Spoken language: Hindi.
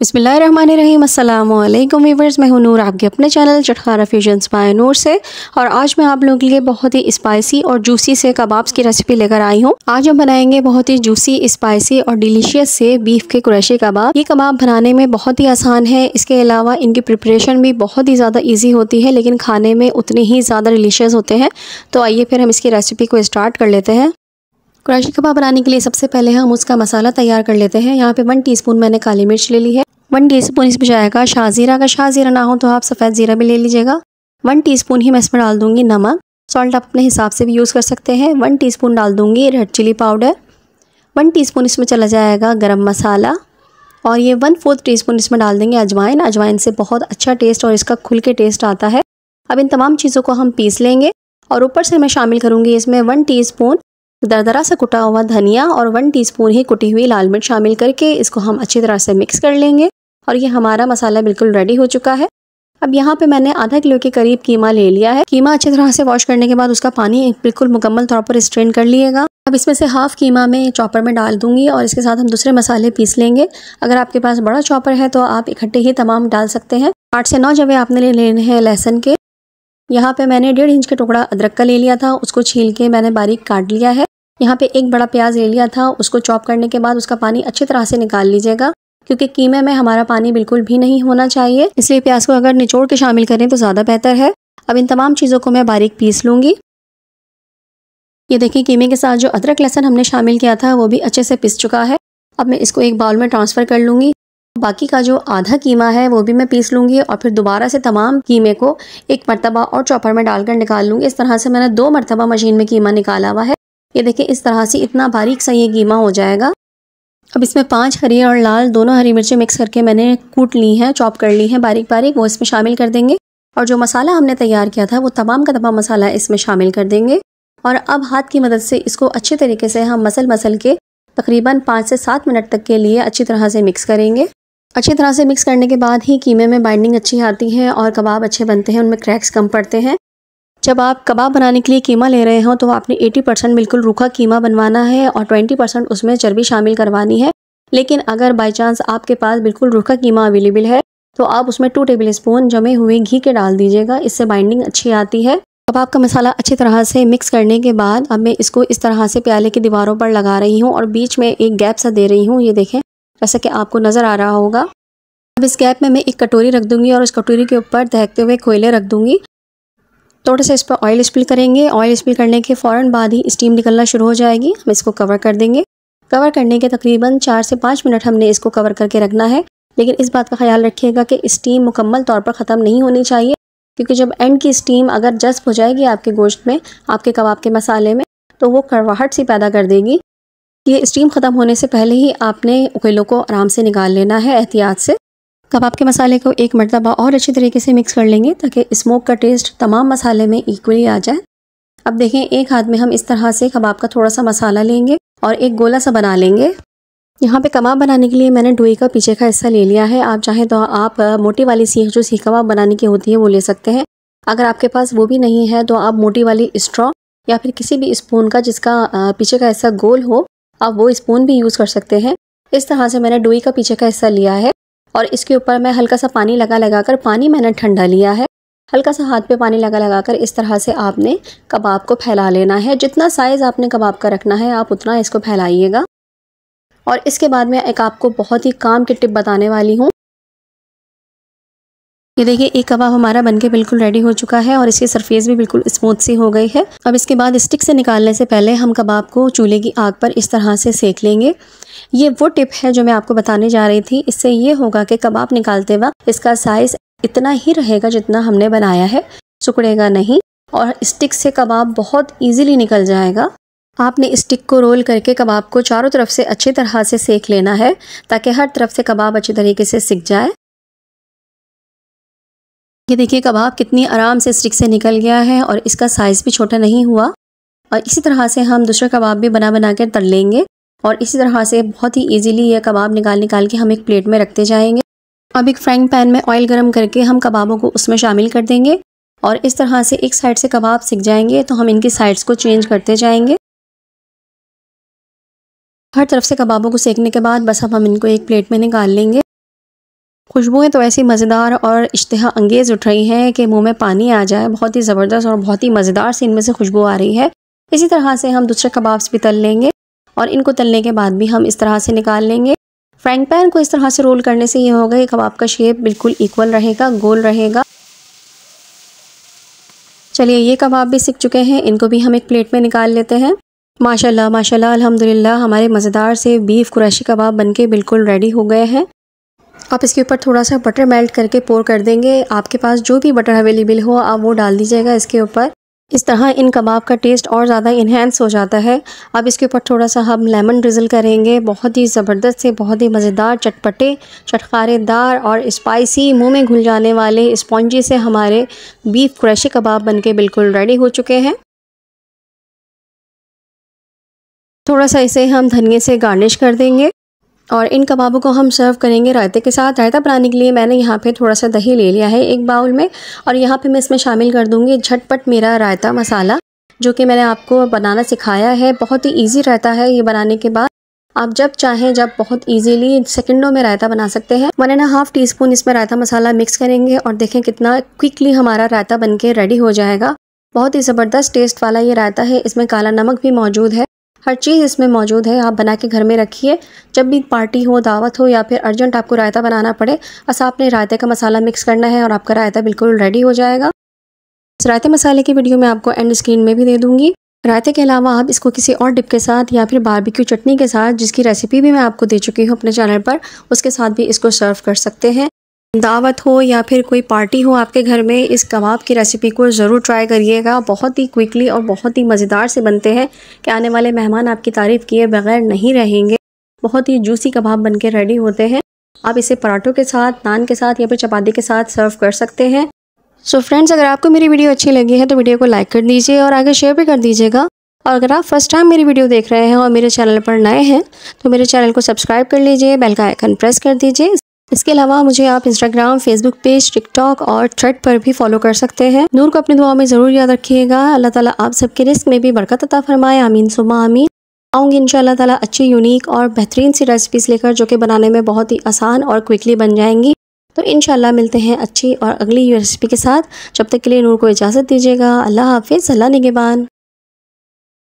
बिसमीम वीवर्स मैं हूं नूर आपके अपने channel Chatkhara fusion by Noor से और आज मैं आप लोगों के लिए बहुत ही स्पाइसी और जूसी से कबाब्स की रेसिपी लेकर आई हूं आज हम बनाएंगे बहुत ही जूसी स्पाइसी और डिलीशियस से बीफ के कुरैशी कबाब ये कबाब बनाने में बहुत ही आसान है इसके अलावा इनकी प्रिपरेशन भी बहुत ही ज़्यादा ईजी होती है लेकिन खाने में उतने ही ज़्यादा डिलीशियस होते हैं तो आइए फिर हम इसकी रेसिपी को स्टार्ट कर लेते हैं कुरैशी कबाब बनाने के लिए सबसे पहले हम उसका मसाला तैयार कर लेते हैं यहाँ पे वन टीस्पून मैंने काली मिर्च ले ली है वन टीस्पून इसमें जाएगा शाहजीरा अगर शाहजीरा ना हो तो आप सफ़ेद ज़ीरा भी ले लीजिएगा वन टीस्पून ही मैं इसमें डाल दूँगी नमक सॉल्ट आप अपने हिसाब से भी यूज़ कर सकते हैं वन टीस्पून डाल दूँगी red chilli powder one teaspoon इसमें चला जाएगा गरम मसाला और ये वन फोर्थ स्पून इसमें डाल देंगे अजवाइन अजवाइन से बहुत अच्छा टेस्ट और इसका खुल के टेस्ट आता है अब इन तमाम चीज़ों को हम पीस लेंगे और ऊपर से मैं शामिल करूँगी इसमें वन स्पून तो दरदरा से कुटा हुआ धनिया और वन टीस्पून ही कुटी हुई लाल मिर्च शामिल करके इसको हम अच्छी तरह से मिक्स कर लेंगे और ये हमारा मसाला बिल्कुल रेडी हो चुका है अब यहाँ पे मैंने आधा किलो के करीब कीमा ले लिया है कीमा अच्छी तरह से वॉश करने के बाद उसका पानी बिल्कुल मुकम्मल तौर पर स्ट्रेन कर लिएगा अब इसमें से हाफ कीमा मैं चॉपर में डाल दूंगी और इसके साथ हम दूसरे मसाले पीस लेंगे अगर आपके पास बड़ा चॉपर है तो आप इकट्ठे ही तमाम डाल सकते हैं आठ से नौ जवे आपने लेने हैं लहसन के यहाँ पे मैंने डेढ़ इंच का टुकड़ा अदरक का ले लिया था उसको छील के मैंने बारीक काट लिया है यहाँ पे एक बड़ा प्याज ले लिया था उसको चॉप करने के बाद उसका पानी अच्छी तरह से निकाल लीजिएगा क्योंकि कीमे में हमारा पानी बिल्कुल भी नहीं होना चाहिए इसलिए प्याज को अगर निचोड़ के शामिल करें तो ज़्यादा बेहतर है अब इन तमाम चीज़ों को मैं बारीक पीस लूँगी ये देखिए कीमे के साथ जो अदरक लहसन हमने शामिल किया था वो भी अच्छे से पिस चुका है अब मैं इसको एक बाउल में ट्रांसफ़र कर लूँगी बाकी का जो आधा कीमा है वो भी मैं पीस लूँगी और फिर दोबारा से तमाम कीमे को एक मरतबा और चॉपर में डालकर निकाल लूँगी इस तरह से मैंने दो मरतबा मशीन में कीमा निकाला हुआ है ये देखें इस तरह से इतना बारीक सा ये कीमा हो जाएगा अब इसमें पांच हरी और लाल दोनों हरी मिर्चें मिक्स करके मैंने कूट ली हैं चॉप कर ली हैं बारीक बारीक वो इसमें शामिल कर देंगे और जो मसाला हमने तैयार किया था वो तमाम का तमाम मसाला इसमें शामिल कर देंगे और अब हाथ की मदद से इसको अच्छे तरीके से हम मसल मसल के तकरीबन पाँच से सात मिनट तक के लिए अच्छी तरह से मिक्स करेंगे अच्छी तरह से मिक्स करने के बाद ही कीमे में बाइंडिंग अच्छी आती है और कबाब अच्छे बनते हैं उनमें क्रैक्स कम पड़ते हैं जब आप कबाब बनाने के लिए कीमा ले रहे हो तो आपने 80 परसेंट बिल्कुल रूखा कीमा बनवाना है और 20 परसेंट उसमें चर्बी शामिल करवानी है लेकिन अगर बाई चांस आपके पास बिल्कुल रूखा कीमा अवेलेबल है तो आप उसमें टू टेबल स्पून जमे हुए घी के डाल दीजिएगा इससे बाइंडिंग अच्छी आती है कबाब का मसाला अच्छी तरह से मिक्स करने के बाद अब मैं इसको इस तरह से प्याले की दीवारों पर लगा रही हूँ और बीच में एक गैप सा दे रही हूँ ये देखें जैसा कि आपको नज़र आ रहा होगा अब इस गैप में मैं एक कटोरी रख दूँगी और उस कटोरी के ऊपर दहकते हुए कोयले रख दूँगी थोड़ा सा इस पर ऑयल स्पिल करेंगे ऑयल स्पिल करने के फ़ौर बाद ही स्टीम निकलना शुरू हो जाएगी हम इसको कवर कर देंगे कवर करने के तकरीबन चार से पाँच मिनट हमने इसको कवर करके रखना है लेकिन इस बात का ख्याल रखिएगा कि स्टीम मुकम्मल तौर पर ख़त्म नहीं होनी चाहिए क्योंकि जब एंड की स्टीम अगर जस्ब हो जाएगी आपके गोश्त में आपके कबाब के मसाले में तो वो कड़वाहट सी पैदा कर देगी कि स्टीम ख़त्म होने से पहले ही आपने उकेलों को आराम से निकाल लेना है एहतियात से कबाब तो के मसाले को एक मरतबा और अच्छी तरीके से मिक्स कर लेंगे ताकि स्मोक का टेस्ट तमाम मसाले में इक्वली आ जाए अब देखें एक हाथ में हम इस तरह से कबाब का थोड़ा सा मसाला लेंगे और एक गोला सा बना लेंगे यहाँ पे कबाब बनाने के लिए मैंने डोई का पीछे का हिस्सा ले लिया है आप चाहें तो आप मोटी वाली सीख जो सीख कबाब बनाने की होती है वो ले सकते हैं अगर आपके पास वो भी नहीं है तो आप मोटी वाली स्ट्रॉ या फिर किसी भी स्पून का जिसका पीछे का हिस्सा गोल हो आप वो स्पून भी यूज़ कर सकते हैं इस तरह से मैंने डोई का पीछे का हिस्सा लिया है और इसके ऊपर मैं हल्का सा पानी लगा लगा कर पानी मैंने ठंडा लिया है हल्का सा हाथ पे पानी लगा लगा कर इस तरह से आपने कबाब को फैला लेना है जितना साइज़ आपने कबाब का रखना है आप उतना इसको फैलाइएगा और इसके बाद मैं एक आपको बहुत ही काम की टिप बताने वाली हूँ ये देखिए एक कबाब हमारा बनके बिल्कुल रेडी हो चुका है और इसकी सरफेस भी बिल्कुल स्मूथ सी हो गई है अब इसके बाद स्टिक से निकालने से पहले हम कबाब को चूल्हे की आग पर इस तरह से सेक लेंगे ये वो टिप है जो मैं आपको बताने जा रही थी इससे ये होगा कि कबाब निकालते वक्त इसका साइज इतना ही रहेगा जितना हमने बनाया है सुकड़ेगा नहीं और स्टिक से कबाब बहुत ईजिली निकल जाएगा आपने स्टिक को रोल करके कबाब को चारों तरफ से अच्छी तरह से सेक लेना है ताकि हर तरफ से कबाब अच्छी तरीके से सिक जाए ये देखिए कबाब कितनी आराम से स्टिक से निकल गया है और इसका साइज़ भी छोटा नहीं हुआ और इसी तरह से हम दूसरा कबाब भी बना बना कर तल लेंगे और इसी तरह से बहुत ही इजीली ये कबाब निकाल निकाल के हम एक प्लेट में रखते जाएंगे अब एक फ्राइंग पैन में ऑयल गर्म करके हम कबाबों को उसमें शामिल कर देंगे और इस तरह से एक साइड से कबाब सिक जाएंगे तो हम इनकी साइड्स को चेंज करते जाएंगे हर तरफ से कबाबों को सेकने के बाद बस हम इनको एक प्लेट में निकाल लेंगे खुशबुएँ तो ऐसी मज़ेदार और इश्तहा अंगेज़ उठ रही हैं कि मुंह में पानी आ जाए बहुत ही ज़बरदस्त और बहुत ही मज़ेदार से इनमें से खुशबू आ रही है इसी तरह से हम दूसरे कबाब्स भी तल लेंगे और इनको तलने के बाद भी हम इस तरह से निकाल लेंगे फ्राइंग पैन को इस तरह से रोल करने से ये होगा कि कबाब का शेप बिल्कुल इक्वल रहेगा गोल रहेगा चलिए ये कबाब भी सीख चुके हैं इनको भी हम एक प्लेट में निकाल लेते हैं माशाल्लाह माशाल्लाह अल्हम्दुलिल्लाह हमारे मज़ेदार से बीफ कुरैशी कबाब बनके बिल्कुल रेडी हो गए हैं आप इसके ऊपर थोड़ा सा बटर मेल्ट करके पोर कर देंगे आपके पास जो भी बटर अवेलेबल हो आप वो डाल दीजिएगा इसके ऊपर इस तरह इन कबाब का टेस्ट और ज़्यादा इन्हेंस हो जाता है अब इसके ऊपर थोड़ा सा हम लेमन ड्रिजल करेंगे बहुत ही ज़बरदस्त से बहुत ही मज़ेदार चटपटे चटकारेदार और स्पाइसी मुंह में घुल जाने वाले स्पॉन्जी से हमारे बीफ क्रैशी कबाब बनके बिल्कुल रेडी हो चुके हैं थोड़ा सा इसे हम धनिए से गार्निश कर देंगे और इन कबाबों को हम सर्व करेंगे रायते के साथ रायता बनाने के लिए मैंने यहाँ पे थोड़ा सा दही ले लिया है एक बाउल में और यहाँ पे मैं इसमें शामिल कर दूँगी झटपट मेरा रायता मसाला जो कि मैंने आपको बनाना सिखाया है बहुत ही ईजी रहता है ये बनाने के बाद आप जब चाहें जब बहुत इजीली सेकंडों में रायता बना सकते हैं one and half teaspoon इसमें रायता मसाला मिक्स करेंगे और देखें कितना क्विकली हमारा रायता बनके रेडी हो जाएगा बहुत ही ज़बरदस्त टेस्ट वाला ये रायता है इसमें काला नमक भी मौजूद है हर चीज़ इसमें मौजूद है आप बना के घर में रखिए जब भी पार्टी हो दावत हो या फिर अर्जेंट आपको रायता बनाना पड़े बस आपने रायते का मसाला मिक्स करना है और आपका रायता बिल्कुल रेडी हो जाएगा इस रायते मसाले की वीडियो मैं आपको एंड स्क्रीन में भी दे दूँगी रायते के अलावा आप इसको किसी और डिप के साथ या फिर बारबेक्यू चटनी के साथ जिसकी रेसिपी भी मैं आपको दे चुकी हूँ अपने चैनल पर उसके साथ भी इसको सर्व कर सकते हैं दावत हो या फिर कोई पार्टी हो आपके घर में इस कबाब की रेसिपी को ज़रूर ट्राई करिएगा बहुत ही क्विकली और बहुत ही मज़ेदार से बनते हैं कि आने वाले मेहमान आपकी तारीफ़ किए बगैर नहीं रहेंगे बहुत ही जूसी कबाब बन के रेडी होते हैं आप इसे पराठों के साथ नान के साथ या फिर चपाती के साथ सर्व कर सकते हैं सो so फ्रेंड्स अगर आपको मेरी वीडियो अच्छी लगी है तो वीडियो को लाइक कर दीजिए और आगे शेयर भी कर दीजिएगा और अगर आप फर्स्ट टाइम मेरी वीडियो देख रहे हैं और मेरे चैनल पर नए हैं तो मेरे चैनल को सब्सक्राइब कर लीजिए बेल का आइकन प्रेस कर दीजिए इसके अलावा मुझे आप इंस्टाग्राम फेसबुक पेज टिकटॉक और थ्रेड पर भी फॉलो कर सकते हैं नूर को अपनी दुआ में ज़रूर याद रखिएगा अल्लाह ताला आप सबके रिस्क में भी बरकत अता फरमाए आमीन सुबह आमीन आऊँगी इन ताला अच्छी यूनिक और बेहतरीन सी रेसिपीज़ लेकर जो कि बनाने में बहुत ही आसान और क्विकली बन जाएंगी तो इन मिलते हैं अच्छी और अगली रेसिपी के साथ जब तक के लिए नूर को इजाज़त दीजिएगा अल्लाह हाफिज़ अल्लाह निगेबान